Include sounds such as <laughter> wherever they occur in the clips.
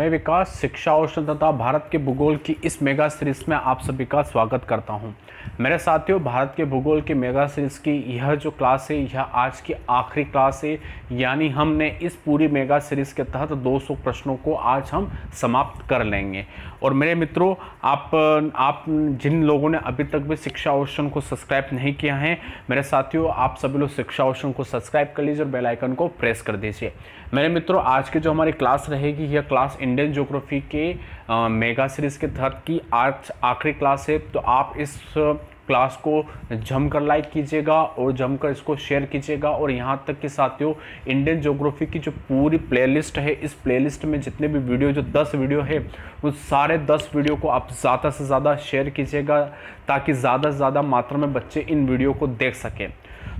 मैं विकास शिक्षा और तथा भारत के भूगोल की इस मेगा सीरीज में आप सभी का स्वागत करता हूं। मेरे साथियों भारत के भूगोल की मेगा सीरीज की यह जो क्लास है यह आज की आखिरी क्लास है यानी हमने इस पूरी मेगा सीरीज के तहत 200 प्रश्नों को आज हम समाप्त कर लेंगे और मेरे मित्रों आप आप जिन लोगों ने अभी तक भी शिक्षा औषण को सब्सक्राइब नहीं किया है मेरे साथियों आप सभी लोग शिक्षा औषण को सब्सक्राइब कर लीजिए और बेलाइकन को प्रेस कर दीजिए मेरे मित्रों आज के जो हमारी क्लास रहेगी यह क्लास इंडियन जोग्राफी के आ, मेगा सीरीज़ के तहत की आज आखिरी क्लास है तो आप इस क्लास को जमकर लाइक कीजिएगा और जमकर इसको शेयर कीजिएगा और यहाँ तक कि साथियों इंडियन जोग्राफी की जो पूरी प्लेलिस्ट है इस प्लेलिस्ट में जितने भी वीडियो जो 10 वीडियो है उन सारे 10 वीडियो को आप ज़्यादा से ज़्यादा शेयर कीजिएगा ताकि ज़्यादा से ज़्यादा मात्रा में बच्चे इन वीडियो को देख सकें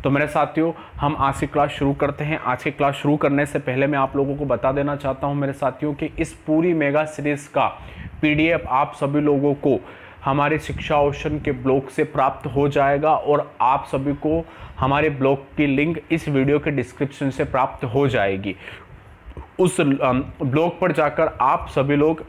तो मेरे साथियों हम आज की क्लास शुरू करते हैं आज की क्लास शुरू करने से पहले मैं आप लोगों को बता देना चाहता हूँ मेरे साथियों कि इस पूरी मेगा सीरीज़ का पीडीएफ आप सभी लोगों को हमारे शिक्षा ओशन के ब्लॉग से प्राप्त हो जाएगा और आप सभी को हमारे ब्लॉग की लिंक इस वीडियो के डिस्क्रिप्शन से प्राप्त हो जाएगी उस ब्लॉग पर जाकर आप सभी लोग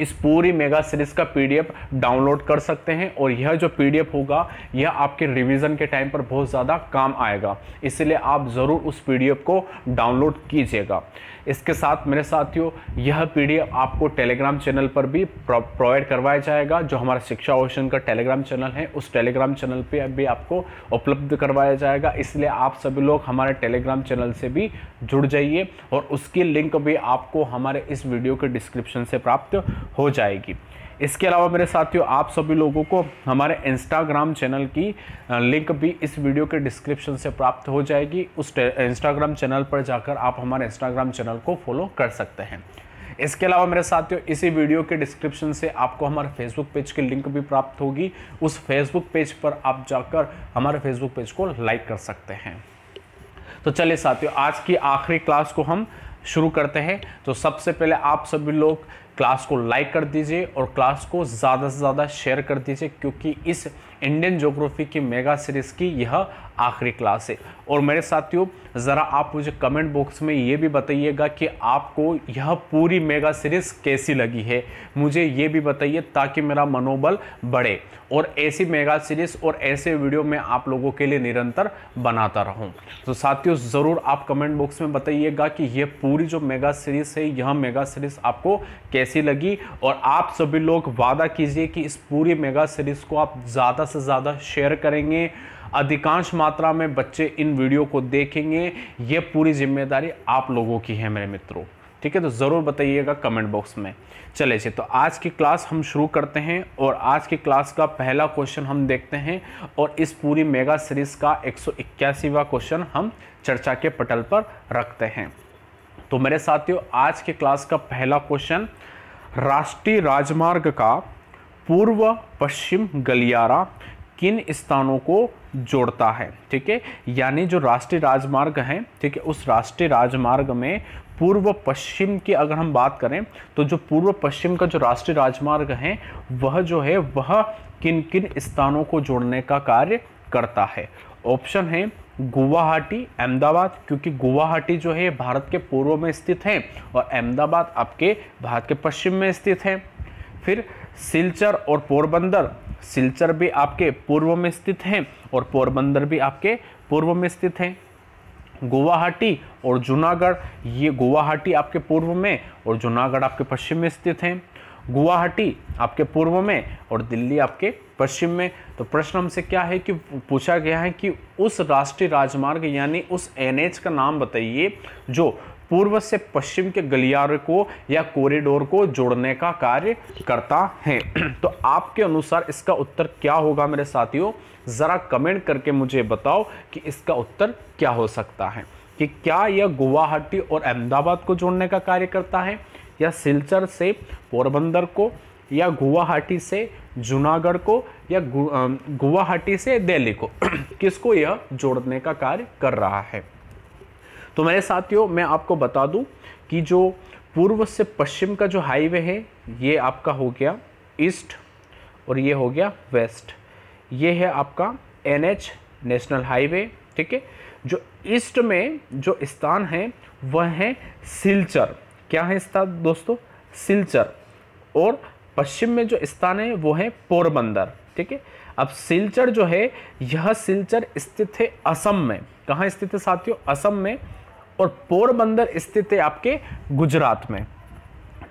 इस पूरी मेगा सीरीज का पीडीएफ डाउनलोड कर सकते हैं और यह जो पीडीएफ होगा यह आपके रिवीजन के टाइम पर बहुत ज़्यादा काम आएगा इसलिए आप ज़रूर उस पीडीएफ को डाउनलोड कीजिएगा इसके साथ मेरे साथियों यह पीडीएफ आपको टेलीग्राम चैनल पर भी प्रोवाइड करवाया जाएगा जो हमारा शिक्षा ओशन का टेलीग्राम चैनल है उस टेलीग्राम चैनल पर भी आपको उपलब्ध करवाया जाएगा इसलिए आप सभी लोग हमारे टेलीग्राम चैनल से भी जुड़ जाइए और उसकी लिंक भी आपको हमारे इस वीडियो के डिस्क्रिप्शन से प्राप्त हो जाएगी इसके अलावा मेरे साथियों आप सभी लोगों को हमारे इंस्टाग्राम चैनल की लिंक भी इस वीडियो के डिस्क्रिप्शन से प्राप्त हो जाएगी उस इंस्टाग्राम चैनल पर जाकर आप हमारे इंस्टाग्राम चैनल को फॉलो कर सकते हैं इसके अलावा मेरे साथियों इसी वीडियो के डिस्क्रिप्शन से आपको हमारे फेसबुक पेज की लिंक भी प्राप्त होगी उस फेसबुक पेज पर आप जाकर हमारे फेसबुक पेज को लाइक कर सकते हैं तो चलिए साथियों आज की आखिरी क्लास को हम शुरू करते हैं तो सबसे पहले आप सभी लोग क्लास को लाइक कर दीजिए और क्लास को ज़्यादा से ज़्यादा शेयर कर दीजिए क्योंकि इस इंडियन जोग्राफी की मेगा सीरीज़ की यह आखिरी क्लास है और मेरे साथियों ज़रा आप मुझे कमेंट बॉक्स में ये भी बताइएगा कि आपको यह पूरी मेगा सीरीज़ कैसी लगी है मुझे ये भी बताइए ताकि मेरा मनोबल बढ़े और ऐसी मेगा सीरीज़ और ऐसे वीडियो मैं आप लोगों के लिए निरंतर बनाता रहूं तो साथियों ज़रूर आप कमेंट बॉक्स में बताइएगा कि यह पूरी जो मेगा सीरीज़ है यह मेगा सीरीज़ आपको कैसी लगी और आप सभी लोग वादा कीजिए कि इस पूरी मेगा सीरीज़ को आप ज़्यादा से से ज़्यादा शेयर करेंगे अधिकांश मात्रा में बच्चे इन वीडियो को देखेंगे ये पूरी जिम्मेदारी आप लोगों की है मेरे मित्रों ठीक है तो ज़रूर बताइएगा कमेंट बॉक्स में चले से तो आज की क्लास हम शुरू करते हैं और आज की क्लास का पहला क्वेश्चन हम देखते हैं और इस पूरी मेगा सीरीज़ का एक सौ क्वेश्चन हम चर्चा के पटल पर रखते हैं तो मेरे साथियों आज के क्लास का पहला क्वेश्चन राष्ट्रीय राजमार्ग का पूर्व पश्चिम गलियारा किन स्थानों को जोड़ता है ठीक है यानी जो राष्ट्रीय राजमार्ग हैं ठीक है उस राष्ट्रीय राजमार्ग में पूर्व पश्चिम की अगर हम बात करें तो जो पूर्व पश्चिम का जो राष्ट्रीय राजमार्ग है वह जो है वह किन किन स्थानों को जोड़ने का कार्य करता है ऑप्शन है गुवाहाटी अहमदाबाद क्योंकि गुवाहाटी जो है भारत के पूर्व में स्थित है और अहमदाबाद आपके भारत के पश्चिम में स्थित है फिर सिलचर और पोरबंदर सिलचर भी आपके पूर्व में स्थित हैं और पोरबंदर भी आपके पूर्व में स्थित हैं गुवाहाटी और जूनागढ़ ये गुवाहाटी आपके पूर्व में और जूनागढ़ आपके पश्चिम में स्थित हैं गुवाहाटी आपके पूर्व में और दिल्ली आपके पश्चिम में तो प्रश्न हमसे क्या है कि पूछा गया है कि उस राष्ट्रीय राजमार्ग यानी उस एनएच का नाम बताइए जो पूर्व से पश्चिम के गलियारे को या कॉरिडोर को जोड़ने का कार्य करता है <clears throat> तो आपके अनुसार इसका उत्तर क्या होगा मेरे साथियों ज़रा कमेंट करके मुझे बताओ कि इसका उत्तर क्या हो सकता है कि क्या यह गुवाहाटी और अहमदाबाद को जोड़ने का कार्य करता है या सिलचर से पोरबंदर को या गुवाहाटी से जूनागढ़ को या गुवाहाटी से दिल्ली को <clears throat> किसको यह जोड़ने का कार्य कर रहा है तो मेरे साथियों मैं आपको बता दूं कि जो पूर्व से पश्चिम का जो हाईवे है ये आपका हो गया ईस्ट और ये हो गया वेस्ट ये है आपका एन एच नेशनल हाईवे ठीक है जो ईस्ट में जो स्थान है वह है सिलचर क्या है स्थान दोस्तों सिलचर और पश्चिम में जो स्थान है वो है पोरबंदर ठीक है अब सिलचर जो है यह सिलचर स्थित है असम में कहाँ स्थित है साथियों असम में और पोरबंदर स्थित है आपके गुजरात में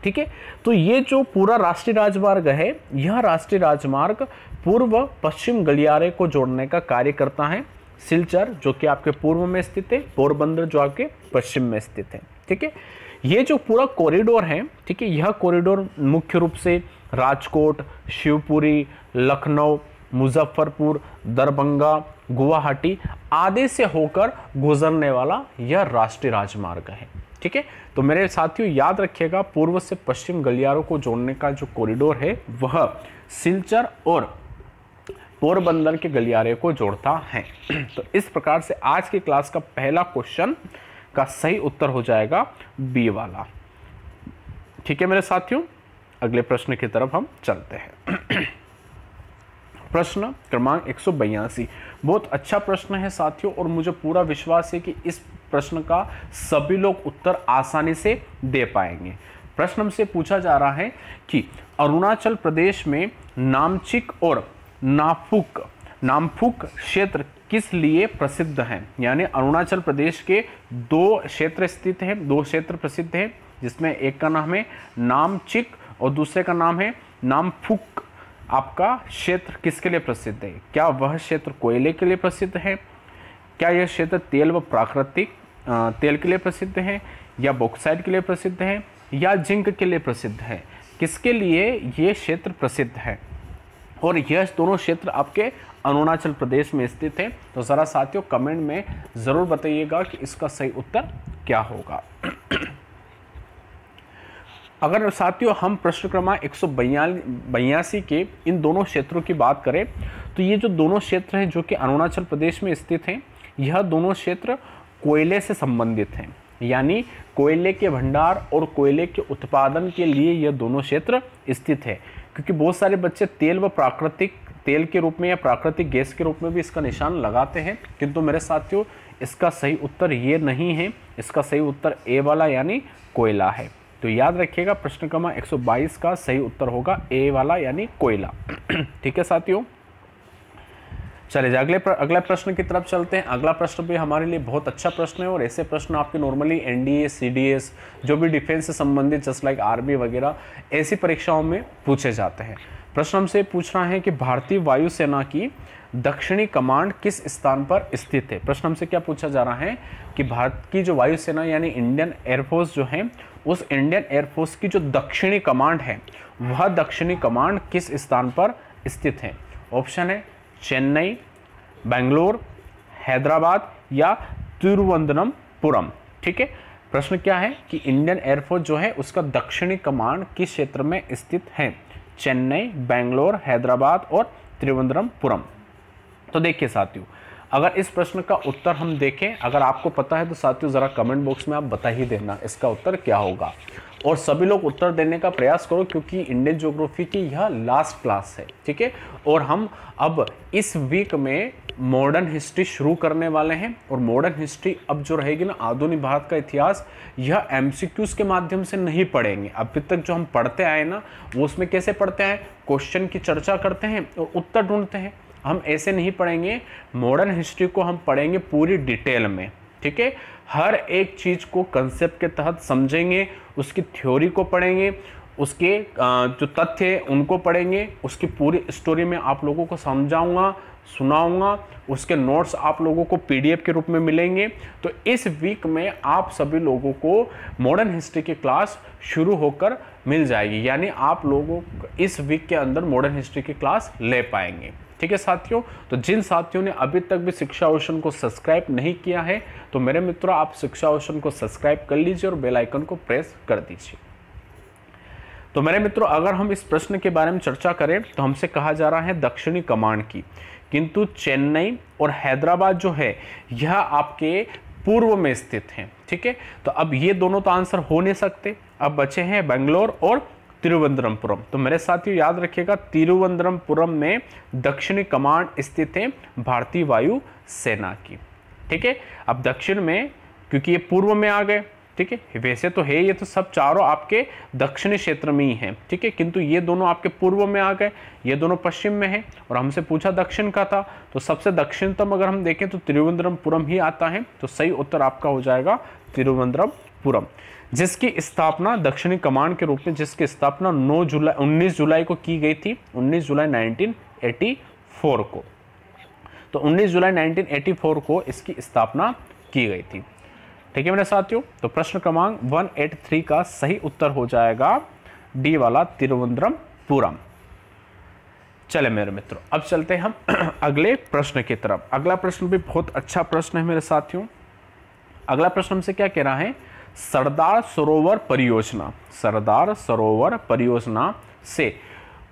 ठीक है तो ये जो पूरा राष्ट्रीय राजमार्ग है यह राष्ट्रीय राजमार्ग पूर्व पश्चिम गलियारे को जोड़ने का कार्य करता है सिलचर जो कि आपके पूर्व में स्थित है पोरबंदर जो आपके पश्चिम में स्थित है ठीक है ये जो पूरा कॉरिडोर है ठीक है यह कॉरिडोर मुख्य रूप से राजकोट शिवपुरी लखनऊ मुजफ्फरपुर दरभंगा गुवाहाटी आदि से होकर गुजरने वाला यह राष्ट्रीय राजमार्ग है ठीक है तो मेरे साथियों याद रखिएगा पूर्व से पश्चिम गलियारों को जोड़ने का जो कॉरिडोर है वह सिलचर और पोरबंदर के गलियारे को जोड़ता है तो इस प्रकार से आज की क्लास का पहला क्वेश्चन का सही उत्तर हो जाएगा बी वाला ठीक है मेरे साथियों अगले प्रश्न की तरफ हम चलते हैं प्रश्न क्रमांक एक बहुत अच्छा प्रश्न है साथियों और मुझे पूरा विश्वास है कि इस प्रश्न का सभी लोग उत्तर आसानी से दे पाएंगे प्रश्न हमसे पूछा जा रहा है कि अरुणाचल प्रदेश में नामचिक और नाफुक नामफुक क्षेत्र किस लिए प्रसिद्ध हैं यानी अरुणाचल प्रदेश के दो क्षेत्र स्थित हैं दो क्षेत्र प्रसिद्ध हैं जिसमें एक का नाम है नामचिक और दूसरे का नाम है नामफुक आपका क्षेत्र किसके लिए प्रसिद्ध है क्या वह क्षेत्र कोयले के लिए प्रसिद्ध है क्या यह क्षेत्र तेल व प्राकृतिक तेल के लिए प्रसिद्ध है या बॉक्साइड के लिए प्रसिद्ध है या जिंक के लिए प्रसिद्ध है किसके लिए ये क्षेत्र प्रसिद्ध है और यह दोनों क्षेत्र आपके अरुणाचल प्रदेश में स्थित है तो ज़रा साथियों कमेंट में ज़रूर बताइएगा कि इसका सही उत्तर क्या होगा अगर साथियों हम प्रश्न क्रमांक एक सौ के इन दोनों क्षेत्रों की बात करें तो ये जो दोनों क्षेत्र हैं जो कि अरुणाचल प्रदेश में स्थित हैं यह दोनों क्षेत्र कोयले से संबंधित हैं यानी कोयले के भंडार और कोयले के उत्पादन के लिए यह दोनों क्षेत्र स्थित है क्योंकि बहुत सारे बच्चे तेल व प्राकृतिक तेल के रूप में या प्राकृतिक गैस के रूप में भी इसका निशान लगाते हैं किंतु मेरे साथियों इसका सही उत्तर ये नहीं है इसका सही उत्तर ए वाला यानी कोयला है तो याद रखिएगा प्रश्न क्रमा 122 का सही उत्तर होगा ए वाला यानी कोयला <clears throat> ठीक है साथियों चले जाए अगले अगला प्रश्न की तरफ चलते हैं अगला प्रश्न भी हमारे लिए बहुत अच्छा प्रश्न है और ऐसे प्रश्न आपके नॉर्मली एनडीए सीडीएस जो भी डिफेंस से संबंधित जस्ट लाइक आर्मी वगैरह ऐसी परीक्षाओं में पूछे जाते हैं प्रश्न हमसे पूछ रहा है कि भारतीय वायुसेना की दक्षिणी कमांड किस स्थान पर स्थित है प्रश्न हमसे क्या पूछा जा रहा है कि भारत की जो वायुसेना यानी इंडियन एयरफोर्स जो है उस इंडियन एयरफोर्स की जो दक्षिणी कमांड है वह दक्षिणी कमांड किस स्थान पर स्थित है ऑप्शन है चेन्नई बेंगलोर हैदराबाद या तिरुवनंतपुरम ठीक है प्रश्न क्या है कि इंडियन एयरफोर्स जो है उसका दक्षिणी कमांड किस क्षेत्र में स्थित है चेन्नई बेंगलोर हैदराबाद और त्रिवंद्रमपुरम तो देखिए साथियों अगर इस प्रश्न का उत्तर हम देखें अगर आपको पता है तो साथियों ज़रा कमेंट बॉक्स में आप बता ही देना इसका उत्तर क्या होगा और सभी लोग उत्तर देने का प्रयास करो क्योंकि इंडियन ज्योग्राफी की यह लास्ट क्लास है ठीक है और हम अब इस वीक में मॉडर्न हिस्ट्री शुरू करने वाले हैं और मॉडर्न हिस्ट्री अब जो रहेगी ना आधुनिक भारत का इतिहास यह एम के माध्यम से नहीं पढ़ेंगे अभी तक जो हम पढ़ते आए ना वो उसमें कैसे पढ़ते हैं क्वेश्चन की चर्चा करते हैं और उत्तर ढूंढते हैं हम ऐसे नहीं पढ़ेंगे मॉडर्न हिस्ट्री को हम पढ़ेंगे पूरी डिटेल में ठीक है हर एक चीज़ को कंसेप्ट के तहत समझेंगे उसकी थ्योरी को पढ़ेंगे उसके जो तथ्य हैं उनको पढ़ेंगे उसकी पूरी स्टोरी में आप लोगों को समझाऊंगा सुनाऊंगा उसके नोट्स आप लोगों को पीडीएफ के रूप में मिलेंगे तो इस वीक में आप सभी लोगों को मॉडर्न हिस्ट्री की क्लास शुरू होकर मिल जाएगी यानी आप लोगों इस वीक के अंदर मॉडर्न हिस्ट्री की क्लास ले पाएंगे ठीक है साथियों तो जिन साथियों ने अभी तक भी शिक्षा ओशन को सब्सक्राइब नहीं किया है तो मेरे मित्रों आप शिक्षा ओशन को सब्सक्राइब कर लीजिए और बेल आइकन को प्रेस कर दीजिए तो मेरे मित्रों अगर हम इस प्रश्न के बारे में चर्चा करें तो हमसे कहा जा रहा है दक्षिणी कमांड की किंतु चेन्नई और हैदराबाद जो है यह आपके पूर्व में स्थित हैं ठीक है तो अब ये दोनों तो आंसर हो नहीं सकते अब बचे हैं बेंगलोर और तिरुवंद्रमपुरम तो मेरे साथियों याद रखिएगा तिरुवंद्रमपुरम में दक्षिणी कमांड स्थित है भारतीय वायु सेना की ठीक है अब दक्षिण में क्योंकि ये पूर्व में आ गए ठीक है वैसे तो है ये तो सब चारों आपके दक्षिणी क्षेत्र में ही हैं ठीक है किंतु ये दोनों आपके पूर्व में आ गए ये दोनों पश्चिम में हैं और हमसे पूछा दक्षिण का था तो सबसे दक्षिणतम अगर हम देखें तो तिरुवंद्रमपुरम ही आता है तो सही उत्तर आपका हो जाएगा तिरुवनंतपुरम पुरम जिसकी स्थापना दक्षिणी कमांड के रूप में जिसकी स्थापना 9 जुलाई 19 जुलाई को की गई थी 19 जुलाई 1984 को तो 19 जुलाई 1984 को इसकी स्थापना की गई थी ठीक है मेरे साथियों तो प्रश्न क्रमांक 183 का सही उत्तर हो जाएगा डी वाला पुरम चले मेरे मित्रों अब चलते हैं हम <clears throat> अगले प्रश्न की तरफ अगला प्रश्न भी बहुत अच्छा प्रश्न है मेरे साथियों अगला प्रश्न हमसे क्या कह रहा है सरदार सरोवर परियोजना सरदार सरोवर परियोजना से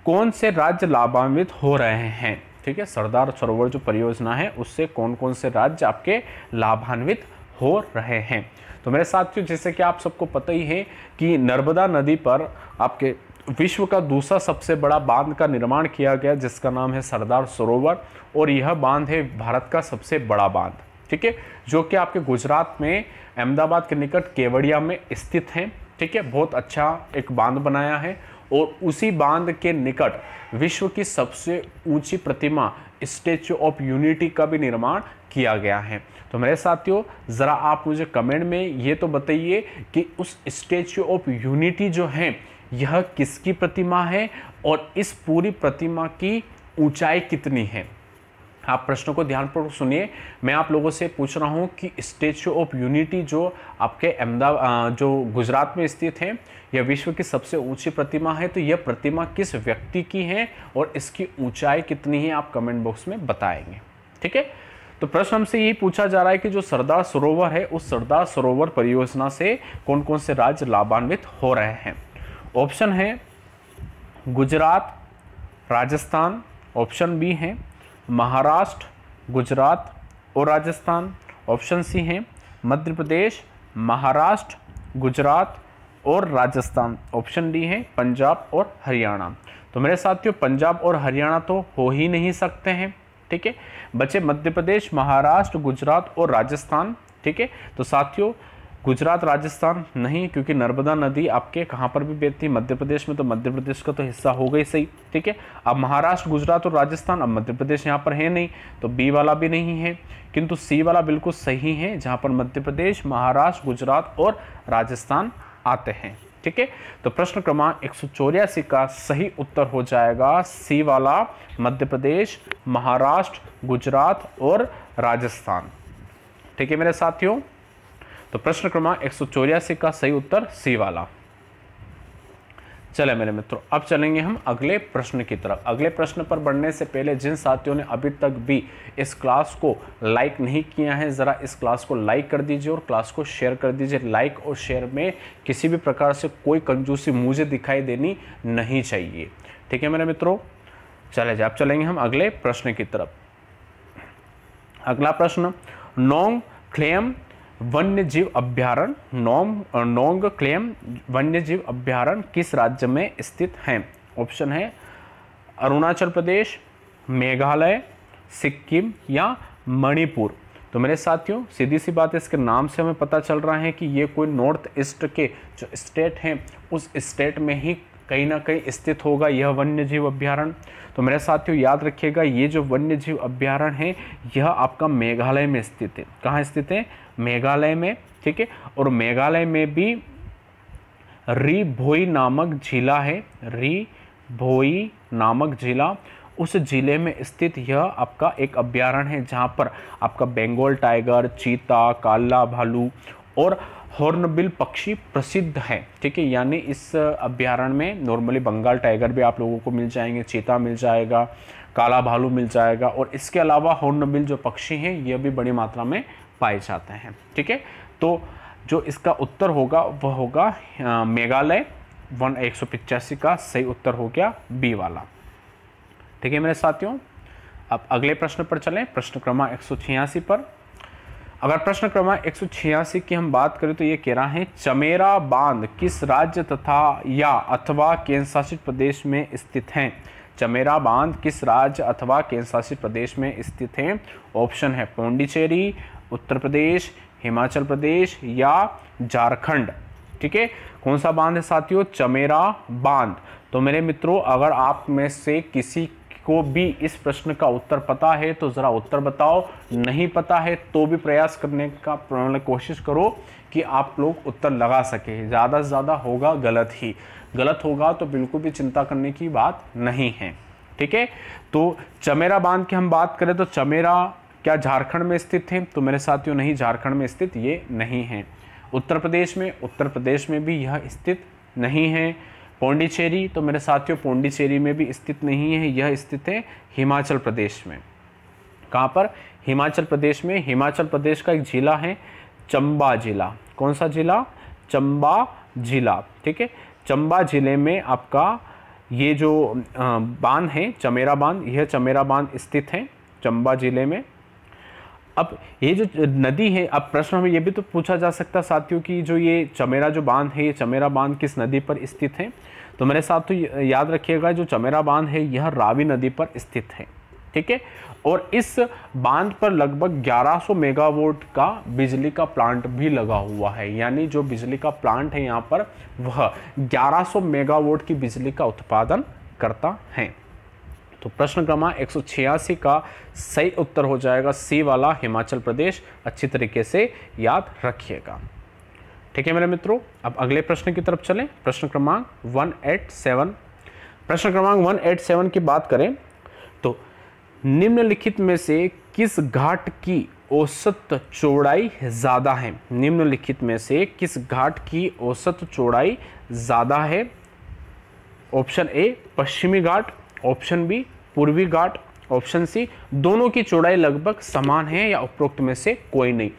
कौन से राज्य लाभान्वित हो रहे हैं ठीक है सरदार सरोवर जो परियोजना है उससे कौन कौन से राज्य आपके लाभान्वित हो रहे हैं तो मेरे साथियों जैसे कि आप सबको पता ही है कि नर्मदा नदी पर आपके विश्व का दूसरा सबसे बड़ा बांध का निर्माण किया गया जिसका नाम है सरदार सरोवर और यह बांध है भारत का सबसे बड़ा बांध ठीक है जो कि आपके गुजरात में अहमदाबाद के निकट केवड़िया में स्थित हैं ठीक है बहुत अच्छा एक बांध बनाया है और उसी बांध के निकट विश्व की सबसे ऊंची प्रतिमा स्टेचू ऑफ यूनिटी का भी निर्माण किया गया है तो मेरे साथियों ज़रा आप मुझे कमेंट में ये तो बताइए कि उस स्टेचू ऑफ यूनिटी जो है यह किसकी प्रतिमा है और इस पूरी प्रतिमा की ऊंचाई कितनी है आप प्रश्नों को ध्यानपूर्वक सुनिए मैं आप लोगों से पूछ रहा हूँ कि स्टेचू ऑफ यूनिटी जो आपके अहमदाबाद जो गुजरात में स्थित है यह विश्व की सबसे ऊंची प्रतिमा है तो यह प्रतिमा किस व्यक्ति की है और इसकी ऊंचाई कितनी है आप कमेंट बॉक्स में बताएंगे ठीक है तो प्रश्न हमसे यही पूछा जा रहा है कि जो सरदार सरोवर है उस सरदार सरोवर परियोजना से कौन कौन से राज्य लाभान्वित हो रहे हैं ऑप्शन है गुजरात राजस्थान ऑप्शन बी है महाराष्ट्र गुजरात और राजस्थान ऑप्शन सी हैं मध्य प्रदेश महाराष्ट्र गुजरात और राजस्थान ऑप्शन डी है पंजाब और हरियाणा तो मेरे साथियों पंजाब और हरियाणा तो हो ही नहीं सकते हैं ठीक है बचे मध्य प्रदेश महाराष्ट्र गुजरात और राजस्थान ठीक है तो साथियों गुजरात राजस्थान नहीं क्योंकि नर्मदा नदी आपके कहाँ पर भी बहती मध्य प्रदेश में तो मध्य प्रदेश का तो हिस्सा हो गई सही ठीक है अब महाराष्ट्र गुजरात और राजस्थान अब मध्य प्रदेश यहाँ पर है नहीं तो बी वाला भी नहीं है किंतु सी वाला बिल्कुल सही है जहाँ पर मध्य प्रदेश महाराष्ट्र गुजरात और राजस्थान आते हैं ठीक है तो प्रश्न क्रमांक एक का सही उत्तर हो जाएगा सी वाला मध्य प्रदेश महाराष्ट्र गुजरात और राजस्थान ठीक है मेरे साथियों तो प्रश्न क्रमांक एक का सही उत्तर सी वाला चले मेरे मित्रों अब चलेंगे हम अगले प्रश्न की तरफ अगले प्रश्न पर बढ़ने से पहले जिन साथियों ने अभी तक भी इस क्लास को लाइक नहीं किया है ज़रा इस क्लास को लाइक कर दीजिए और क्लास को शेयर कर दीजिए लाइक और शेयर में किसी भी प्रकार से कोई कंजूसी मुझे दिखाई देनी नहीं चाहिए ठीक है मेरे मित्रों चले जाए अब चलेंगे हम अगले प्रश्न की तरफ अगला प्रश्न नोंग क्लेम वन्य जीव अभ्यारण नोम नोंग क्लेम वन्य जीव अभ्यारण्य किस राज्य में स्थित हैं ऑप्शन है अरुणाचल प्रदेश मेघालय सिक्किम या मणिपुर तो मेरे साथियों सीधी सी बात है इसके नाम से हमें पता चल रहा है कि ये कोई नॉर्थ ईस्ट के जो स्टेट हैं उस स्टेट में ही कहीं ना कहीं स्थित होगा यह वन्य जीव अभ्यारण तो मेरे साथियों याद रखिएगा ये जो वन्य जीव अभ्यारण है यह आपका मेघालय में स्थित है कहाँ स्थित है मेघालय में ठीक है और मेघालय में भी री भोई नामक जिला है री भोई नामक जिला उस जिले में स्थित यह आपका एक अभ्यारण है जहाँ पर आपका बेंगोल टाइगर चीता काला भालू और हॉर्नबिल पक्षी प्रसिद्ध है ठीक है यानी इस अभ्यारण में नॉर्मली बंगाल टाइगर भी आप लोगों को मिल जाएंगे चीता मिल जाएगा काला भालू मिल जाएगा और इसके अलावा हॉर्नबिल जो पक्षी हैं ये भी बड़ी मात्रा में पाए जाते हैं ठीक है तो जो इसका उत्तर होगा वह होगा मेघालय वन एक सौ पिचासी का सही उत्तर हो गया बी वाला ठीक है मेरे साथियों अब अगले प्रश्न पर चलें प्रश्न क्रमांक एक सौ छियासी पर अगर प्रश्न क्रमांक एक की हम बात करें तो ये कह रहा है चमेरा बांध किस राज्य तथा या अथवा केंद्र शासित प्रदेश में स्थित है चमेरा बांध किस राज्य अथवा केंद्र शासित प्रदेश में स्थित है ऑप्शन है पौंडीचेरी उत्तर प्रदेश हिमाचल प्रदेश या झारखंड ठीक है कौन सा बांध है साथियों चमेरा बांध तो मेरे मित्रों अगर आप में से किसी को भी इस प्रश्न का उत्तर पता है तो ज़रा उत्तर बताओ नहीं पता है तो भी प्रयास करने का कोशिश करो कि आप लोग उत्तर लगा सके ज़्यादा से ज़्यादा होगा गलत ही गलत होगा तो बिल्कुल भी चिंता करने की बात नहीं है ठीक है तो चमेरा बांध की हम बात करें तो चमेरा क्या झारखंड में स्थित है तो मेरे साथियों नहीं झारखंड में स्थित ये नहीं है उत्तर प्रदेश में उत्तर प्रदेश में भी यह स्थित नहीं है पौंडीचेरी तो मेरे साथियों पौंडीचेरी में भी स्थित नहीं है यह स्थित है हिमाचल प्रदेश में कहाँ पर हिमाचल प्रदेश में हिमाचल प्रदेश का एक जिला है चंबा जिला कौन सा जिला चंबा जिला ठीक है चंबा जिले में आपका ये जो बांध है चमेरा बांध यह चमेरा बांध स्थित है चंबा जिले में अब ये जो नदी है अब प्रश्न हमें ये भी तो पूछा जा सकता साथियों की जो ये चमेरा जो बांध है ये चमेरा बांध किस नदी पर स्थित है तो मेरे साथ तो याद रखिएगा जो चमेरा बांध है यह रावी नदी पर स्थित है ठीक है और इस बांध पर लगभग 1100 मेगावाट का बिजली का प्लांट भी लगा हुआ है यानी जो बिजली का प्लांट है यहाँ पर वह 1100 मेगावाट की बिजली का उत्पादन करता है तो प्रश्न क्रमांक एक का सही उत्तर हो जाएगा सी वाला हिमाचल प्रदेश अच्छी तरीके से याद रखिएगा ठीक है मेरे मित्रों अब अगले प्रश्न की तरफ चलें प्रश्न क्रमांक 187 प्रश्न क्रमांक 187 की बात करें तो निम्नलिखित में से किस घाट की औसत चौड़ाई ज़्यादा है निम्नलिखित में से किस घाट की औसत चौड़ाई ज़्यादा है ऑप्शन ए पश्चिमी घाट ऑप्शन बी पूर्वी घाट ऑप्शन सी दोनों की चौड़ाई लगभग समान है या उपरोक्त में से कोई नहीं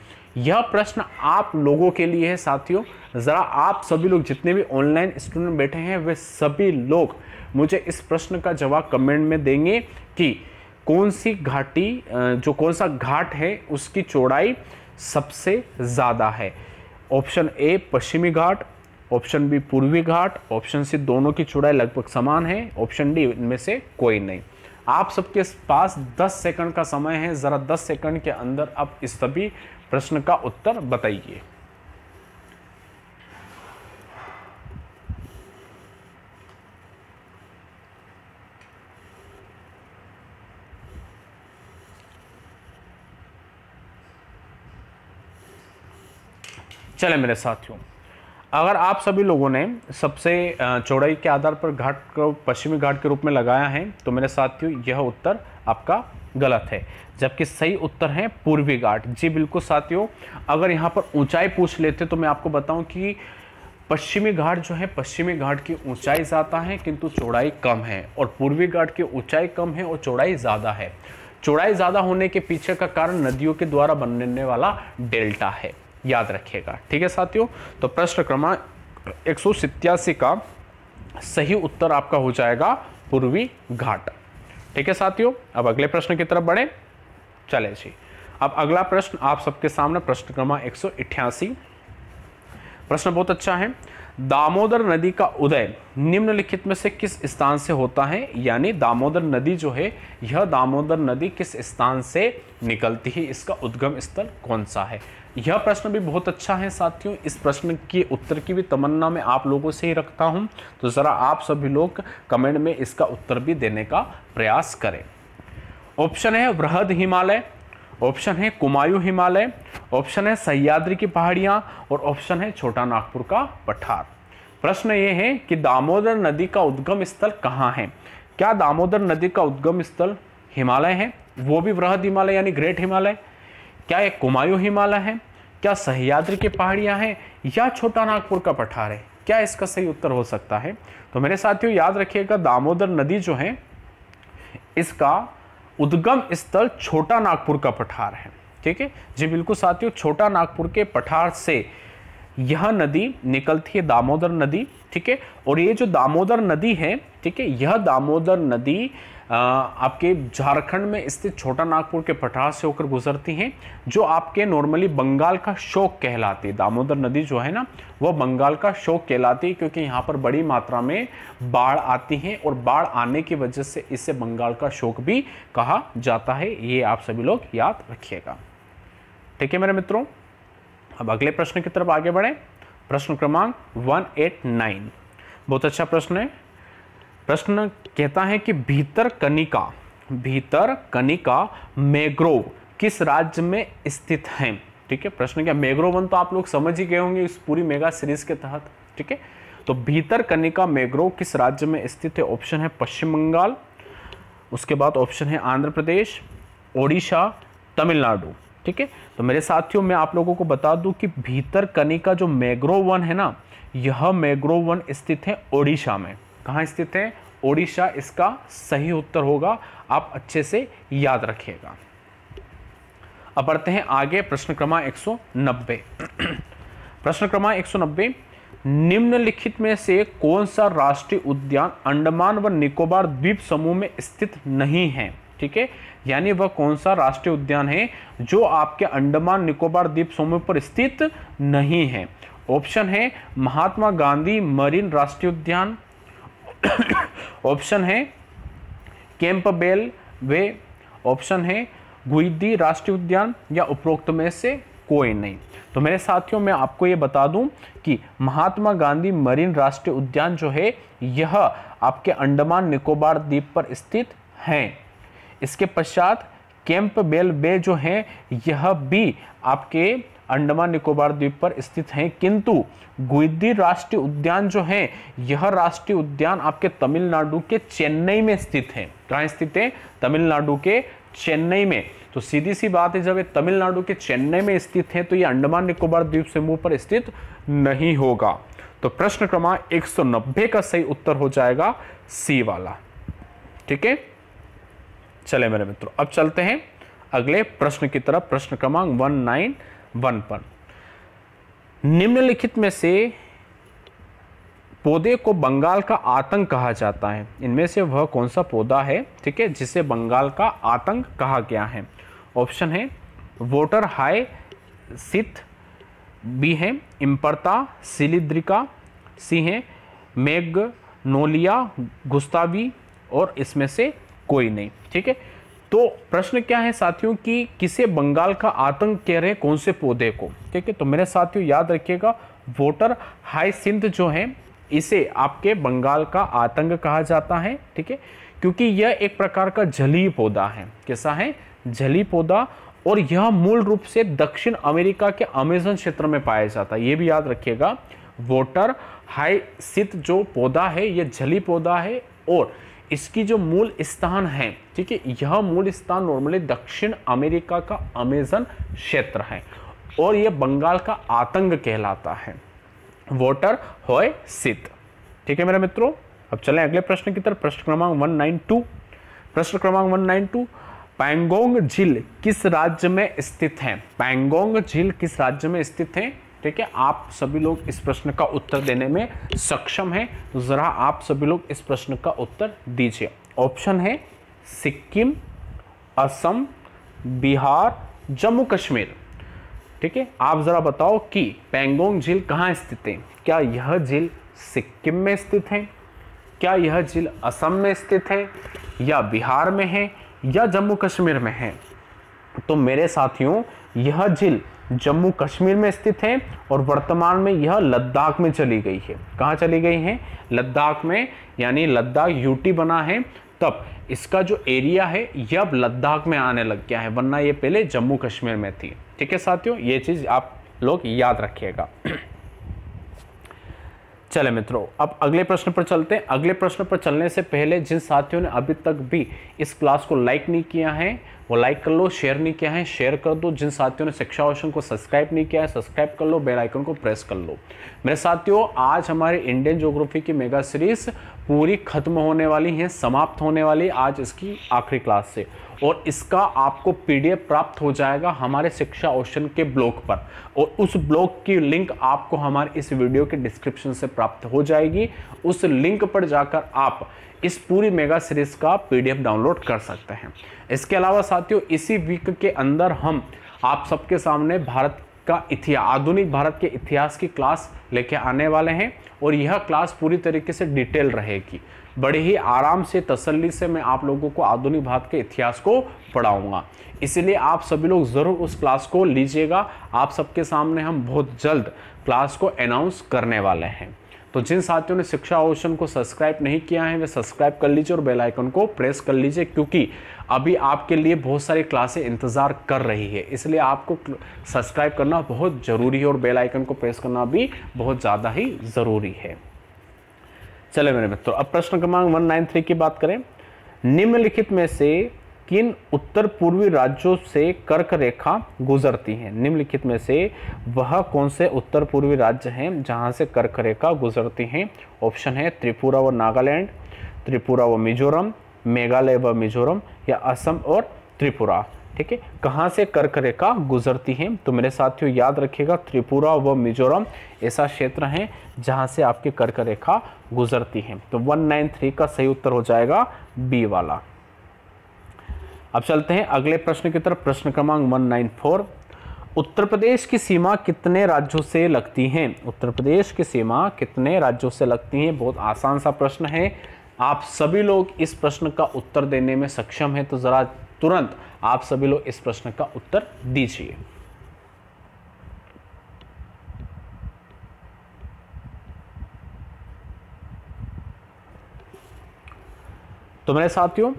यह प्रश्न आप लोगों के लिए है साथियों ज़रा आप सभी लोग जितने भी ऑनलाइन स्टूडेंट बैठे हैं वे सभी लोग मुझे इस प्रश्न का जवाब कमेंट में देंगे कि कौन सी घाटी जो कौन सा घाट है उसकी चौड़ाई सबसे ज़्यादा है ऑप्शन ए पश्चिमी घाट ऑप्शन बी पूर्वी घाट ऑप्शन सी दोनों की चौड़ाई लगभग समान है ऑप्शन डी इनमें से कोई नहीं आप सबके पास 10 सेकंड का समय है ज़रा 10 सेकंड के अंदर आप इस सभी प्रश्न का उत्तर बताइए चले मेरे साथियों अगर आप सभी लोगों ने सबसे चौड़ाई के आधार पर घाट को पश्चिमी घाट के रूप में लगाया है तो मेरे साथियों यह उत्तर आपका गलत है जबकि सही उत्तर है पूर्वी घाट जी बिल्कुल साथियों अगर यहाँ पर ऊंचाई पूछ लेते तो मैं आपको बताऊँ कि पश्चिमी घाट जो है पश्चिमी घाट की ऊंचाई ज़्यादा है किंतु चौड़ाई कम है और पूर्वी घाट की ऊंचाई कम है और चौड़ाई ज़्यादा है चौड़ाई ज़्यादा होने के पीछे का कारण नदियों के द्वारा बनने वाला डेल्टा है याद रखेगा ठीक है साथियों तो प्रश्न क्रमांक एक का सही उत्तर आपका हो जाएगा पूर्वी घाट ठीक है साथियों अब अगले प्रश्न की तरफ बढ़े चले जी अब अगला प्रश्न आप सबके सामने प्रश्न क्रमांक एक प्रश्न बहुत अच्छा है दामोदर नदी का उदय निम्नलिखित में से किस स्थान से होता है यानी दामोदर नदी जो है यह दामोदर नदी किस स्थान से निकलती है इसका उद्गम स्थल कौन सा है यह प्रश्न भी बहुत अच्छा है साथियों इस प्रश्न के उत्तर की भी तमन्ना मैं आप लोगों से ही रखता हूं तो ज़रा आप सभी लोग कमेंट में इसका उत्तर भी देने का प्रयास करें ऑप्शन है वृहद हिमालय ऑप्शन है कुमायूं हिमालय ऑप्शन है सह्याद्री की पहाड़ियाँ और ऑप्शन है छोटा नागपुर का पठार प्रश्न ये है कि दामोदर नदी का उद्गम स्थल कहाँ है क्या दामोदर नदी का उद्गम स्थल हिमालय है वो भी वृहद हिमालय यानी ग्रेट हिमालय क्या ये कुमायूं हिमालय है क्या सहयाद्री की पहाड़ियाँ हैं या छोटा नागपुर का पठार है क्या इसका सही उत्तर हो सकता है तो मेरे साथियों याद रखिएगा दामोदर नदी जो है इसका उद्गम स्थल छोटा नागपुर का पठार है ठीक है जी बिल्कुल साथियों छोटा नागपुर के पठार से यह नदी निकलती है दामोदर नदी ठीक है और ये जो दामोदर नदी है ठीक है यह दामोदर नदी आपके झारखंड में स्थित छोटा नागपुर के पठार से होकर गुजरती हैं जो आपके नॉर्मली बंगाल का शोक कहलाती है दामोदर नदी जो है ना वह बंगाल का शोक कहलाती है क्योंकि यहाँ पर बड़ी मात्रा में बाढ़ आती हैं और बाढ़ आने की वजह से इसे बंगाल का शोक भी कहा जाता है ये आप सभी लोग याद रखिएगा ठीक है मेरे मित्रों अब अगले प्रश्न की तरफ आगे बढ़ें प्रश्न क्रमांक वन बहुत अच्छा प्रश्न है प्रश्न कहता है कि भीतर कनिका भीतर कनिका मैग्रोव किस राज्य में स्थित है ठीक है प्रश्न क्या मैग्रोवन तो आप लोग समझ ही गए होंगे इस पूरी मेगा सीरीज के तहत ठीक है तो भीतर कनिका मैग्रोव किस राज्य में स्थित है ऑप्शन है पश्चिम बंगाल उसके बाद ऑप्शन है आंध्र प्रदेश ओडिशा तमिलनाडु ठीक है तो मेरे साथियों मैं आप लोगों को बता दूं कि भीतर कनिका जो मैग्रोव वन है ना यह मैग्रोव वन स्थित है ओडिशा में कहाँ स्थित है ओडिशा इसका सही उत्तर होगा आप अच्छे से याद रखिएगा अब बढ़ते हैं आगे प्रश्न क्रमा 190 प्रश्न क्रमा 190 निम्नलिखित में से कौन सा राष्ट्रीय उद्यान अंडमान व निकोबार द्वीप समूह में स्थित नहीं है ठीक है यानी वह कौन सा राष्ट्रीय उद्यान है जो आपके अंडमान निकोबार द्वीप समूह पर स्थित नहीं है ऑप्शन है महात्मा गांधी मरीन राष्ट्रीय उद्यान ऑप्शन है कैंप बेल वे ऑप्शन है गुईदी राष्ट्रीय उद्यान या उपरोक्त में से कोई नहीं तो मेरे साथियों मैं आपको ये बता दूं कि महात्मा गांधी मरीन राष्ट्रीय उद्यान जो है यह आपके अंडमान निकोबार द्वीप पर स्थित हैं इसके पश्चात कैंप बेल बे जो हैं यह भी आपके अंडमान निकोबार द्वीप पर स्थित हैं किंतु गुद्दी राष्ट्रीय उद्यान जो है यह राष्ट्रीय उद्यान आपके तमिलनाडु के चेन्नई में स्थित है कहाँ स्थित है तमिलनाडु के चेन्नई में तो सीधी सी बात है जब ये तमिलनाडु के चेन्नई में स्थित है तो ये अंडमान निकोबार द्वीप समूह पर स्थित नहीं होगा तो प्रश्न क्रमांक एक का सही उत्तर हो जाएगा सी वाला ठीक है चले मेरे मित्रों अब चलते हैं अगले प्रश्न की तरफ प्रश्न क्रमांक वन नाइन वन पर निम्नलिखित में से पौधे को बंगाल का आतंक कहा जाता है इनमें से वह कौन सा पौधा है ठीक है जिसे बंगाल का आतंक कहा गया है ऑप्शन है वोटर हाई सिथ बी हैं इम्परता सिलिद्रिका सी है मैग नोलिया गुस्तावी और इसमें से कोई नहीं ठीक है तो प्रश्न क्या है साथियों कि किसे बंगाल का आतंक कह रहे हैं कौन से पौधे को ठीक है तो मेरे साथियों याद रखिएगा वोटर हाई सिंध जो है इसे आपके बंगाल का आतंक कहा जाता है ठीक है क्योंकि यह एक प्रकार का जली पौधा है कैसा है जली पौधा और यह मूल रूप से दक्षिण अमेरिका के अमेजन क्षेत्र में पाया जाता है ये भी याद रखिएगा वोटर हाई सिंध जो पौधा है यह जली पौधा है और इसकी जो मूल स्थान है ठीक है यह मूल स्थान नॉर्मली दक्षिण अमेरिका का अमेजन क्षेत्र है और यह बंगाल का आतंक कहलाता है वोटर होय सित ठीक है मेरे मित्रों अब चले अगले प्रश्न की तरफ प्रश्न क्रमांक 192 प्रश्न क्रमांक 192 पैंगोंग झील किस राज्य में स्थित है पैंगोंग झील किस राज्य में स्थित है ठीक है आप सभी लोग इस प्रश्न का उत्तर देने में सक्षम हैं ज़रा आप सभी लोग इस प्रश्न का उत्तर दीजिए ऑप्शन है सिक्किम असम बिहार जम्मू कश्मीर ठीक है आप ज़रा बताओ कि पेंगोंग झील कहाँ स्थित है क्या यह झील सिक्किम में स्थित है क्या यह झील असम में स्थित है या बिहार में है या जम्मू कश्मीर में है तो मेरे साथियों यह झील जम्मू कश्मीर में स्थित है और वर्तमान में यह लद्दाख में चली गई है कहाँ चली गई है लद्दाख में यानी लद्दाख यूटी बना है तब इसका जो एरिया है यह अब लद्दाख में आने लग गया है वरना ये पहले जम्मू कश्मीर में थी ठीक है साथियों ये चीज़ आप लोग याद रखिएगा चले मित्रों अब अगले प्रश्न पर चलते हैं अगले प्रश्न पर चलने से पहले जिन साथियों ने अभी तक भी इस क्लास को लाइक नहीं किया है वो लाइक कर लो शेयर नहीं किया है शेयर कर दो जिन साथियों ने शिक्षा ऑप्शन को सब्सक्राइब नहीं किया है सब्सक्राइब कर लो बेल आइकन को प्रेस कर लो मेरे साथियों आज हमारे इंडियन ज्योग्राफी की मेगा सीरीज पूरी खत्म होने वाली है समाप्त होने वाली आज इसकी आखिरी क्लास से और इसका आपको पीडीएफ प्राप्त हो जाएगा हमारे शिक्षा ऑप्शन के ब्लॉग पर और उस ब्लॉग की लिंक आपको हमारे इस वीडियो के डिस्क्रिप्शन से प्राप्त हो जाएगी उस लिंक पर जाकर आप इस पूरी मेगा सीरीज़ का पीडीएफ डाउनलोड कर सकते हैं इसके अलावा साथियों इसी वीक के अंदर हम आप सबके सामने भारत का इतिहास आधुनिक भारत के इतिहास की क्लास लेके आने वाले हैं और यह क्लास पूरी तरीके से डिटेल रहेगी बड़े ही आराम से तसल्ली से मैं आप लोगों को आधुनिक भारत के इतिहास को पढ़ाऊँगा इसलिए आप सभी लोग ज़रूर उस क्लास को लीजिएगा आप सबके सामने हम बहुत जल्द क्लास को अनाउंस करने वाले हैं तो जिन साथियों ने शिक्षा ओशन को सब्सक्राइब नहीं किया है वे सब्सक्राइब कर लीजिए और बेल आइकन को प्रेस कर लीजिए क्योंकि अभी आपके लिए बहुत सारी क्लासें इंतज़ार कर रही है इसलिए आपको सब्सक्राइब करना बहुत ज़रूरी है और बेल आइकन को प्रेस करना भी बहुत ज़्यादा ही ज़रूरी है चले मेरे मित्रों अब प्रश्न क्रमांक वन की बात करें निम्नलिखित में से किन उत्तर पूर्वी राज्यों से कर्क रेखा गुजरती है निम्नलिखित में से वह कौन से उत्तर पूर्वी राज्य हैं जहां से कर्क रेखा गुजरती हैं ऑप्शन है त्रिपुरा व नागालैंड त्रिपुरा व मिजोरम मेघालय व मिजोरम या असम और त्रिपुरा ठीक है कहाँ से कर्क रेखा गुजरती है तो मेरे साथियों याद रखिएगा त्रिपुरा व मिजोरम ऐसा क्षेत्र है जहाँ से आपकी कर्क रेखा गुजरती है तो 193 का सही उत्तर हो जाएगा बी वाला अब चलते हैं अगले प्रश्न की तरफ प्रश्न क्रमांक फोर उत्तर प्रदेश की सीमा कितने राज्यों से लगती है उत्तर प्रदेश की सीमा कितने राज्यों से लगती है बहुत आसान सा प्रश्न है आप सभी लोग इस प्रश्न का उत्तर देने में सक्षम हैं तो ज़रा तुरंत आप सभी लोग इस प्रश्न का उत्तर दीजिए तो मेरे साथियों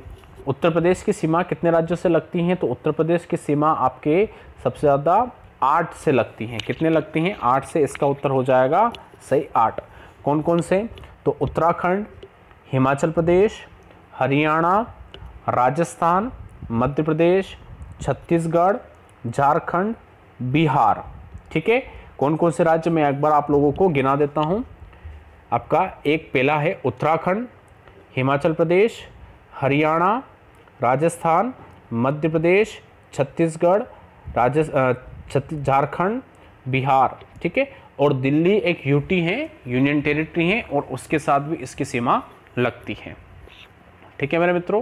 उत्तर प्रदेश की सीमा कितने राज्यों से लगती हैं तो उत्तर प्रदेश की सीमा आपके सबसे ज़्यादा आठ से लगती हैं कितने लगती हैं आठ से इसका उत्तर हो जाएगा सही आठ कौन कौन से तो उत्तराखंड हिमाचल प्रदेश हरियाणा राजस्थान मध्य प्रदेश छत्तीसगढ़ झारखंड बिहार ठीक है कौन कौन से राज्य मैं एक बार आप लोगों को गिना देता हूँ आपका एक पहला है उत्तराखंड हिमाचल प्रदेश हरियाणा राजस्थान मध्य प्रदेश छत्तीसगढ़ राज झारखंड बिहार ठीक है और दिल्ली एक यूटी है यूनियन टेरिटरी है और उसके साथ भी इसकी सीमा लगती है ठीक है मेरे मित्रों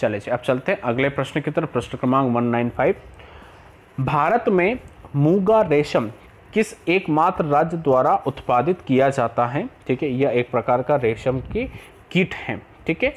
चले अब चलते हैं अगले प्रश्न की तरफ प्रश्न क्रमांक 195 भारत में मूगा रेशम किस एकमात्र राज्य द्वारा उत्पादित किया जाता है ठीक है यह एक प्रकार का रेशम की कीट है ठीक है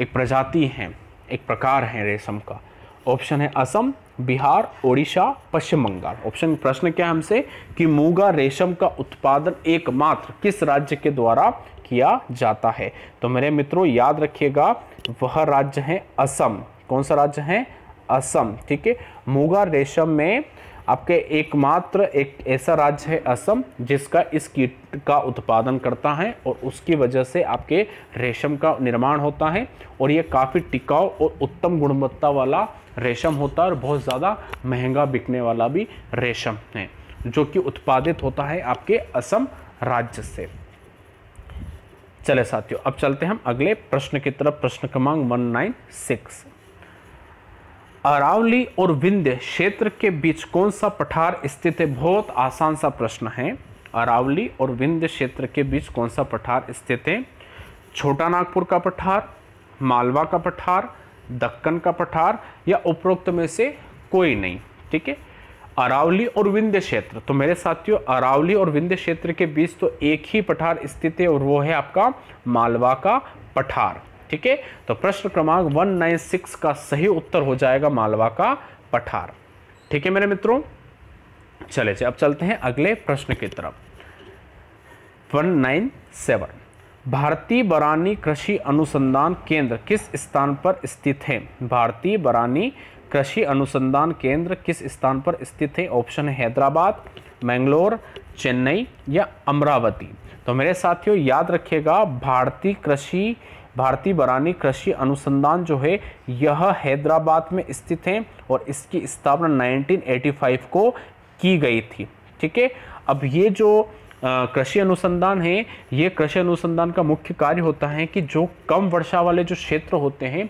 एक प्रजाति है एक प्रकार है रेशम का ऑप्शन है असम बिहार ओडिशा पश्चिम बंगाल ऑप्शन प्रश्न क्या हमसे कि मूगा रेशम का उत्पादन एकमात्र किस राज्य के द्वारा किया जाता है तो मेरे मित्रों याद रखिएगा वह राज्य है असम कौन सा राज्य है असम ठीक है मूगा रेशम में आपके एकमात्र एक ऐसा राज्य है असम जिसका इस कीट का उत्पादन करता है और उसकी वजह से आपके रेशम का निर्माण होता है और ये काफ़ी टिकाऊ और उत्तम गुणवत्ता वाला रेशम होता है और बहुत ज़्यादा महंगा बिकने वाला भी रेशम है जो कि उत्पादित होता है आपके असम राज्य से चले साथियों अब चलते हम अगले प्रश्न की तरफ प्रश्न क्रमांक वन नाइन सिक्स अरावली और विंध्य क्षेत्र के बीच कौन सा पठार स्थित है बहुत आसान सा प्रश्न है अरावली और विंध्य क्षेत्र के बीच कौन सा पठार स्थित है छोटा नागपुर का पठार मालवा का पठार दक्कन का पठार या उपरोक्त में से कोई नहीं ठीक है अरावली और विंध्य क्षेत्र तो मेरे साथियों अरावली और विंध्य क्षेत्र के बीच तो एक ही पठार स्थित है और वो है आपका मालवा का पठार ठीक है तो प्रश्न क्रमांक वन नाइन सिक्स का सही उत्तर हो जाएगा मालवा का पठार ठीक है मेरे मित्रों चले अब चलते हैं अगले प्रश्न की तरफ सेवन भारतीय बरानी कृषि अनुसंधान केंद्र किस स्थान पर स्थित है भारतीय बरानी कृषि अनुसंधान केंद्र किस स्थान पर स्थित है ऑप्शन है हैदराबाद मैंगलोर चेन्नई या अमरावती तो मेरे साथियों याद रखिएगा भारतीय कृषि भारतीय बरानी कृषि अनुसंधान जो है यह हैदराबाद में स्थित है और इसकी स्थापना 1985 को की गई थी ठीक है अब ये जो कृषि अनुसंधान है ये कृषि अनुसंधान का मुख्य कार्य होता है कि जो कम वर्षा वाले जो क्षेत्र होते हैं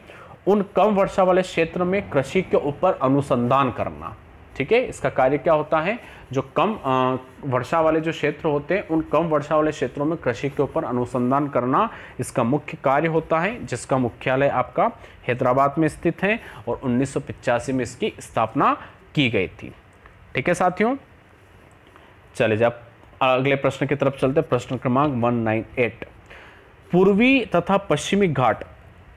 उन कम वर्षा वाले क्षेत्र में कृषि के ऊपर अनुसंधान करना ठीक है इसका कार्य क्या होता है जो कम वर्षा वाले जो क्षेत्र होते हैं उन कम वर्षा वाले क्षेत्रों में कृषि के ऊपर अनुसंधान करना इसका मुख्य कार्य होता है जिसका मुख्यालय आपका हैदराबाद में स्थित है और उन्नीस में इसकी स्थापना की गई थी ठीक है साथियों चले जब अगले प्रश्न की तरफ चलते प्रश्न क्रमांक 198 पूर्वी तथा पश्चिमी घाट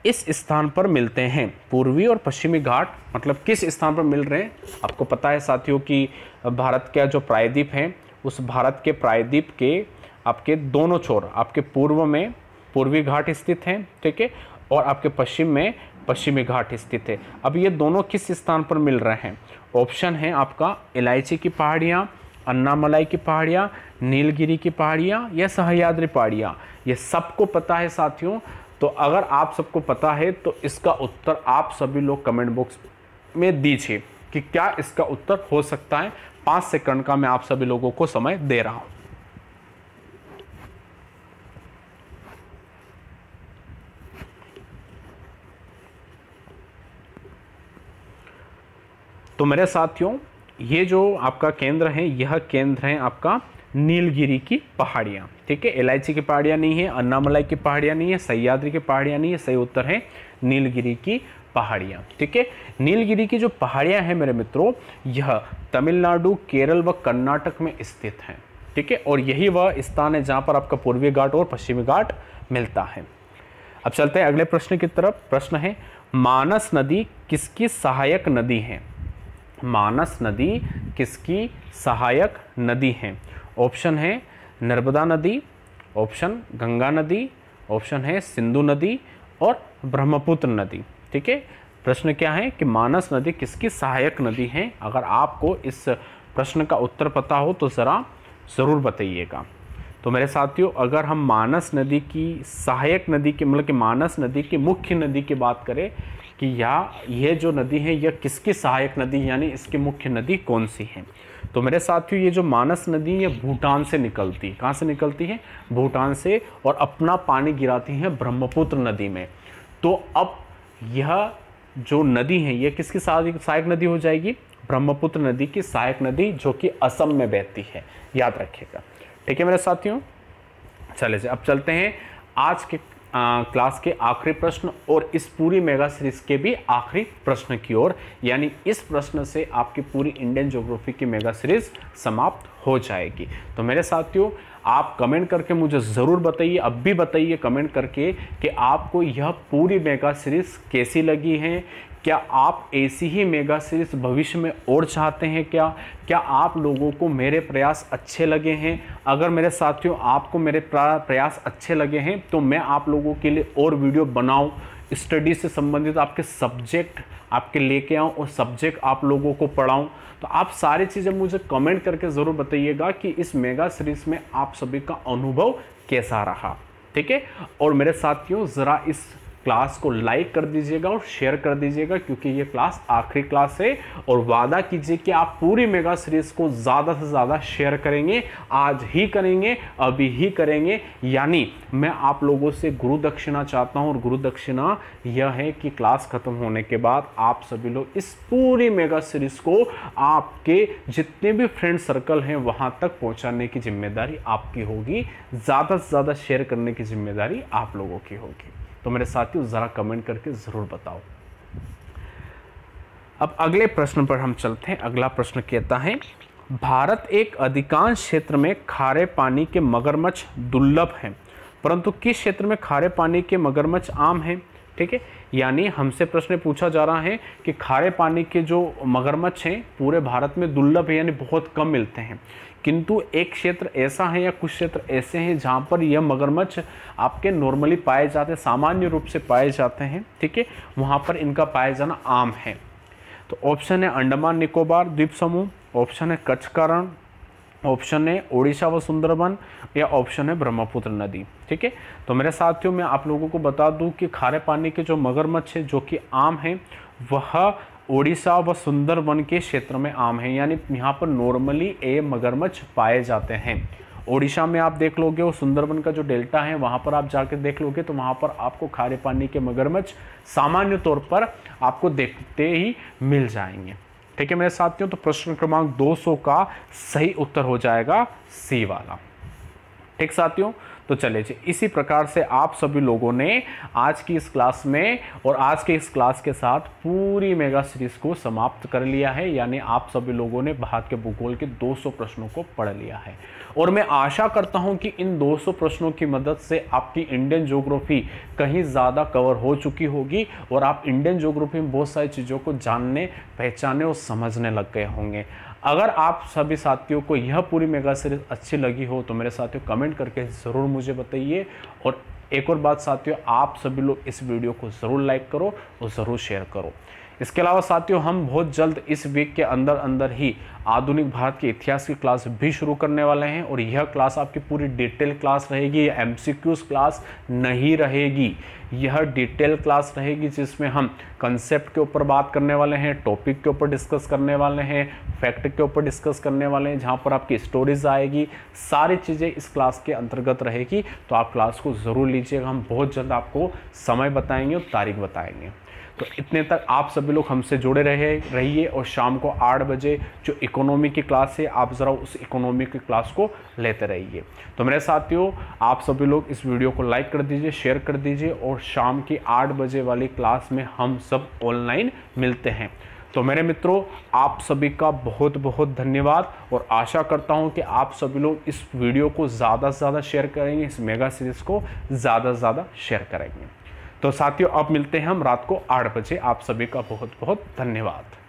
इस स्थान पर मिलते हैं पूर्वी और पश्चिमी घाट मतलब किस स्थान पर मिल रहे हैं आपको पता है साथियों कि भारत का जो प्रायद्वीप है उस भारत के प्रायद्वीप के आपके दोनों छोर आपके पूर्व में पूर्वी घाट स्थित हैं ठीक है और आपके पश्चिम में पश्चिमी घाट स्थित है अब ये दोनों किस स्थान पर मिल रहे हैं ऑप्शन है आपका इलायची की पहाड़ियाँ अन्नामलाई की पहाड़ियाँ नीलगिरी की पहाड़ियाँ या सहयाद्री पहाड़ियाँ ये सबको पता है साथियों तो अगर आप सबको पता है तो इसका उत्तर आप सभी लोग कमेंट बॉक्स में दीजिए कि क्या इसका उत्तर हो सकता है पाँच सेकंड का मैं आप सभी लोगों को समय दे रहा हूँ तो मेरे साथियों ये जो आपका केंद्र है यह केंद्र है आपका नीलगिरी की पहाड़ियाँ ठीक है इलायची की पहाड़ियाँ नहीं है अन्नामलाई की पहाड़ियाँ नहीं है सयाद्री की पहाड़ियाँ नहीं है सही उत्तर है नीलगिरी की पहाड़ियाँ ठीक है नीलगिरी की जो पहाड़ियाँ हैं मेरे मित्रों यह तमिलनाडु केरल व कर्नाटक में स्थित हैं ठीक है और यही वह स्थान है जहाँ पर आपका पूर्वी घाट और पश्चिमी घाट मिलता है अब चलते हैं अगले प्रश्न की तरफ प्रश्न है मानस नदी किसकी सहायक नदी है मानस नदी किसकी सहायक नदी है ऑप्शन है नर्मदा नदी ऑप्शन गंगा नदी ऑप्शन है सिंधु नदी और ब्रह्मपुत्र नदी ठीक है प्रश्न क्या है कि मानस नदी किसकी सहायक नदी है अगर आपको इस प्रश्न का उत्तर पता हो तो ज़रा ज़रूर बताइएगा तो मेरे साथियों अगर हम मानस नदी की सहायक नदी के मतलब कि मानस नदी की मुख्य नदी की बात करें कि या ये जो नदी है यह किसकी सहायक नदी यानी इसकी मुख्य नदी कौन सी है तो मेरे साथियों ये जो मानस नदी है भूटान से निकलती है कहाँ से निकलती है भूटान से और अपना पानी गिराती है ब्रह्मपुत्र नदी में तो अब यह जो नदी है यह किसकी सहायक नदी हो जाएगी ब्रह्मपुत्र नदी की सहायक नदी जो कि असम में बहती है याद रखिएगा ठीक है मेरे साथियों चले अब चलते हैं आज के क्लास के आखिरी प्रश्न और इस पूरी मेगा सीरीज के भी आखिरी प्रश्न की ओर यानी इस प्रश्न से आपकी पूरी इंडियन ज्योग्राफी की मेगा सीरीज समाप्त हो जाएगी तो मेरे साथियों आप कमेंट करके मुझे ज़रूर बताइए अब भी बताइए कमेंट करके कि आपको यह पूरी मेगा सीरीज़ कैसी लगी है क्या आप ऐसी ही मेगा सीरीज़ भविष्य में और चाहते हैं क्या क्या आप लोगों को मेरे प्रयास अच्छे लगे हैं अगर मेरे साथियों आपको मेरे प्रयास अच्छे लगे हैं तो मैं आप लोगों के लिए और वीडियो बनाऊं स्टडी से संबंधित आपके सब्जेक्ट आपके लेके आऊँ और सब्जेक्ट आप लोगों को पढ़ाऊँ तो आप सारी चीज़ें मुझे कमेंट करके ज़रूर बताइएगा कि इस मेगा सीरीज़ में आप सभी का अनुभव कैसा रहा ठीक है और मेरे साथियों ज़रा इस क्लास को लाइक कर दीजिएगा और शेयर कर दीजिएगा क्योंकि ये क्लास आखिरी क्लास है और वादा कीजिए कि आप पूरी मेगा सीरीज़ को ज़्यादा से ज़्यादा शेयर करेंगे आज ही करेंगे अभी ही करेंगे यानी मैं आप लोगों से गुरु दक्षिणा चाहता हूँ और गुरु दक्षिणा यह है कि क्लास ख़त्म होने के बाद आप सभी लोग इस पूरी मेगा सीरीज़ को आपके जितने भी फ्रेंड सर्कल हैं वहाँ तक पहुँचाने की जिम्मेदारी आपकी होगी ज़्यादा से ज़्यादा शेयर करने की जिम्मेदारी आप लोगों की होगी तो मेरे साथियों ज़रा कमेंट करके ज़रूर बताओ अब अगले प्रश्न पर हम चलते हैं अगला प्रश्न कहता है भारत एक अधिकांश क्षेत्र में खारे पानी के मगरमच्छ दुर्लभ हैं परंतु किस क्षेत्र में खारे पानी के मगरमच्छ आम हैं ठीक है यानी हमसे प्रश्न पूछा जा रहा है कि खारे पानी के जो मगरमच्छ हैं पूरे भारत में दुर्लभ है यानी बहुत कम मिलते हैं किंतु एक क्षेत्र ऐसा है या कुछ क्षेत्र ऐसे हैं जहाँ पर यह मगरमच्छ आपके नॉर्मली पाए जाते सामान्य रूप से पाए जाते हैं ठीक है वहाँ पर इनका पाया जाना आम है तो ऑप्शन है अंडमान निकोबार द्वीप समूह ऑप्शन है कच्छ कारण ऑप्शन है ओडिशा व सुंदरबन या ऑप्शन है ब्रह्मपुत्र नदी ठीक है तो मेरे साथियों मैं आप लोगों को बता दूं कि खारे पानी के जो मगरमच्छ है जो कि आम है वह ओडिशा व सुंदरबन के क्षेत्र में आम है यानी यहाँ पर नॉर्मली ए मगरमच्छ पाए जाते हैं ओडिशा में आप देख लोगे वो सुंदरबन का जो डेल्टा है वहाँ पर आप जाकर देख लोगे तो वहाँ पर आपको खारे पानी के मगरमच्छ सामान्य तौर पर आपको देखते ही मिल जाएंगे ठीक है मेरे साथियों तो प्रश्न क्रमांक 200 का सही उत्तर हो जाएगा सी वाला ठीक साथियों तो चले जी इसी प्रकार से आप सभी लोगों ने आज की इस क्लास में और आज के इस क्लास के साथ पूरी मेगा सीरीज़ को समाप्त कर लिया है यानी आप सभी लोगों ने भारत के भूगोल के 200 प्रश्नों को पढ़ लिया है और मैं आशा करता हूं कि इन 200 प्रश्नों की मदद से आपकी इंडियन ज्योग्राफी कहीं ज़्यादा कवर हो चुकी होगी और आप इंडियन ज्योग्राफी में बहुत सारी चीज़ों को जानने पहचाने और समझने लग गए होंगे अगर आप सभी साथियों को यह पूरी मेगा सीरीज अच्छी लगी हो तो मेरे साथियों कमेंट करके ज़रूर मुझे बताइए और एक और बात साथियों आप सभी लोग इस वीडियो को ज़रूर लाइक करो और ज़रूर शेयर करो इसके अलावा साथियों हम बहुत जल्द इस वीक के अंदर अंदर ही आधुनिक भारत के इतिहास की क्लास भी शुरू करने वाले हैं और यह क्लास आपकी पूरी डिटेल क्लास रहेगी एम क्लास नहीं रहेगी यह डिटेल क्लास रहेगी जिसमें हम कंसेप्ट के ऊपर बात करने वाले हैं टॉपिक के ऊपर डिस्कस करने वाले हैं फैक्ट के ऊपर डिस्कस करने वाले हैं जहाँ पर आपकी स्टोरीज आएगी सारी चीज़ें इस क्लास के अंतर्गत रहेगी तो आप क्लास को ज़रूर लीजिएगा हम बहुत जल्द आपको समय बताएंगे और तारीख बताएंगे तो इतने तक आप सभी लोग हमसे जुड़े रहे रहिए और शाम को आठ बजे जो इकोनॉमी की क्लास है आप ज़रा उस इकोनॉमी की क्लास को लेते रहिए तो मेरे साथियों आप सभी लोग इस वीडियो को लाइक कर दीजिए शेयर कर दीजिए और शाम की आठ बजे वाली क्लास में हम सब ऑनलाइन मिलते हैं तो मेरे मित्रों आप सभी का बहुत बहुत धन्यवाद और आशा करता हूं कि आप सभी लोग इस वीडियो को ज़्यादा से ज़्यादा शेयर करेंगे इस मेगा सीरीज़ को ज़्यादा से ज़्यादा शेयर करेंगे तो साथियों अब मिलते हैं हम रात को आठ बजे आप सभी का बहुत बहुत धन्यवाद